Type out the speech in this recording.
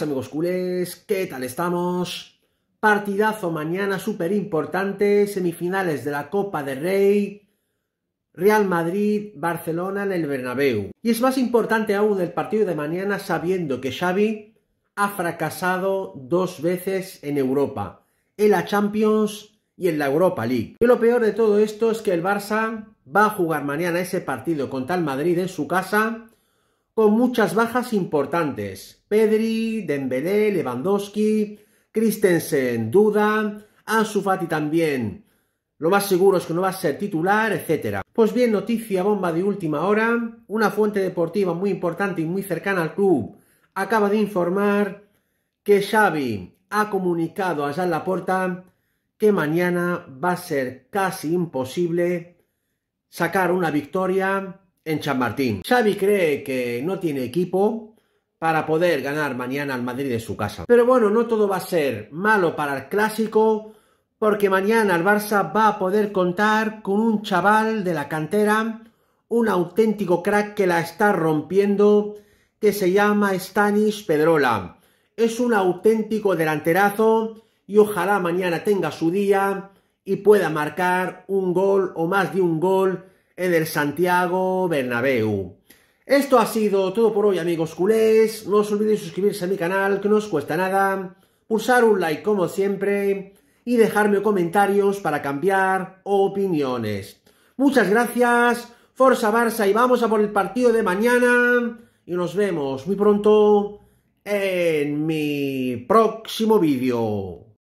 amigos culés, ¿qué tal estamos? Partidazo mañana súper importante, semifinales de la Copa del Rey, Real Madrid, Barcelona en el Bernabéu. Y es más importante aún el partido de mañana sabiendo que Xavi ha fracasado dos veces en Europa, en la Champions y en la Europa League. Y lo peor de todo esto es que el Barça va a jugar mañana ese partido con tal Madrid en su casa con muchas bajas importantes. Pedri, Dembélé, Lewandowski, Christensen, Duda, Ansu también. Lo más seguro es que no va a ser titular, etc. Pues bien, noticia bomba de última hora. Una fuente deportiva muy importante y muy cercana al club acaba de informar que Xavi ha comunicado en la puerta. que mañana va a ser casi imposible sacar una victoria en Chamartín. Xavi cree que no tiene equipo para poder ganar mañana al Madrid en su casa. Pero bueno, no todo va a ser malo para el Clásico, porque mañana el Barça va a poder contar con un chaval de la cantera, un auténtico crack que la está rompiendo, que se llama Stanis Pedrola. Es un auténtico delanterazo y ojalá mañana tenga su día y pueda marcar un gol o más de un gol en el Santiago Bernabéu. Esto ha sido todo por hoy amigos culés, no os olvidéis suscribirse a mi canal que no os cuesta nada, pulsar un like como siempre y dejarme comentarios para cambiar opiniones. Muchas gracias, Forza Barça y vamos a por el partido de mañana y nos vemos muy pronto en mi próximo vídeo.